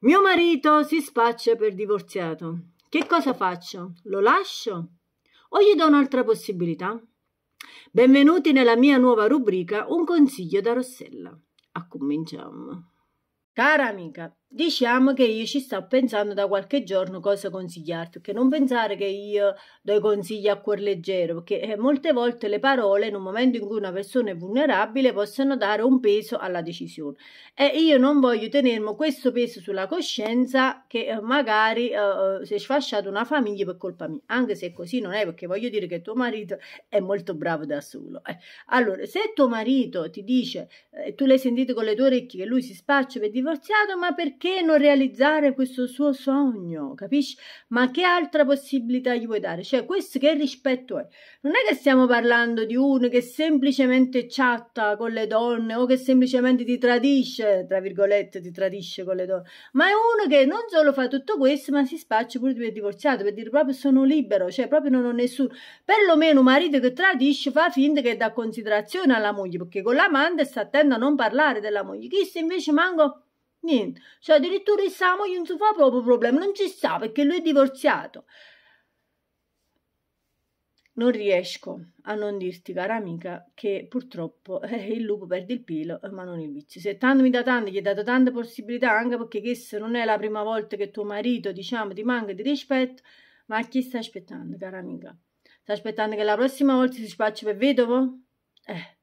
Mio marito si spaccia per divorziato. Che cosa faccio? Lo lascio? O gli do un'altra possibilità? Benvenuti nella mia nuova rubrica Un consiglio da Rossella. A Cara amica, Diciamo che io ci sto pensando da qualche giorno cosa consigliarti, perché non pensare che io do i consigli a cuor leggero, perché eh, molte volte le parole, in un momento in cui una persona è vulnerabile, possono dare un peso alla decisione. E io non voglio tenermi questo peso sulla coscienza che eh, magari eh, eh, si è sfasciata una famiglia per colpa mia, anche se così non è, perché voglio dire che tuo marito è molto bravo da solo. Eh. Allora, se tuo marito ti dice, eh, tu l'hai sentito con le tue orecchie, che lui si spaccia per divorziato, ma perché? perché non realizzare questo suo sogno, capisci? Ma che altra possibilità gli puoi dare? Cioè, questo che rispetto è? Non è che stiamo parlando di uno che semplicemente chatta con le donne o che semplicemente ti tradisce, tra virgolette, ti tradisce con le donne, ma è uno che non solo fa tutto questo, ma si spaccia pure di per divorziato, per dire proprio sono libero, cioè proprio non ho nessuno. Perlomeno un marito che tradisce fa finta che dà considerazione alla moglie, perché con l'amante sta attento a non parlare della moglie. Chi se invece manco Niente. Cioè, addirittura essa moglie non si fa proprio problema, non ci sta perché lui è divorziato. Non riesco a non dirti, cara amica, che purtroppo eh, il lupo perde il pelo, eh, ma non il vizio. Se tanto mi dà tanto, gli hai dato tante possibilità, anche perché questa non è la prima volta che tuo marito, diciamo, ti manca di rispetto, ma chi sta aspettando, cara amica? Sta aspettando che la prossima volta si spacci per vedovo? Eh.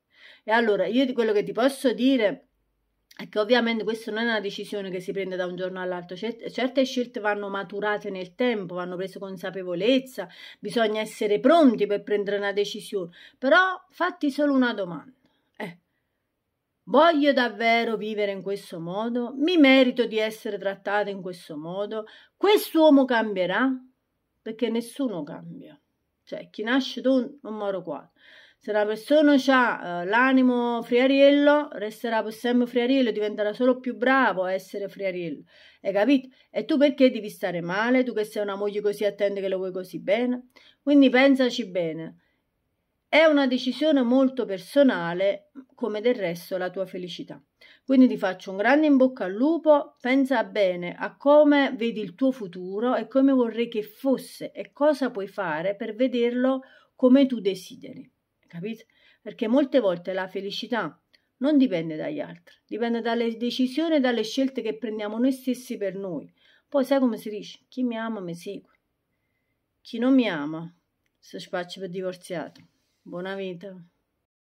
E allora, io di quello che ti posso dire è ecco, che ovviamente questa non è una decisione che si prende da un giorno all'altro, certe scelte vanno maturate nel tempo, vanno prese consapevolezza, bisogna essere pronti per prendere una decisione, però fatti solo una domanda. Eh, voglio davvero vivere in questo modo? Mi merito di essere trattata in questo modo? Quest'uomo cambierà? Perché nessuno cambia. Cioè, chi nasce tu non muore qua. Se una persona ha eh, l'animo friariello, resterà per sempre friariello, diventerà solo più bravo a essere friariello. Hai capito? E tu perché devi stare male? Tu che sei una moglie così attenta che lo vuoi così bene? Quindi pensaci bene. È una decisione molto personale, come del resto la tua felicità. Quindi ti faccio un grande in bocca al lupo, pensa bene a come vedi il tuo futuro e come vorrei che fosse e cosa puoi fare per vederlo come tu desideri capito? Perché molte volte la felicità non dipende dagli altri, dipende dalle decisioni e dalle scelte che prendiamo noi stessi per noi. Poi sai come si dice? Chi mi ama mi segue. Chi non mi ama si spaccio per divorziato. Buona vita.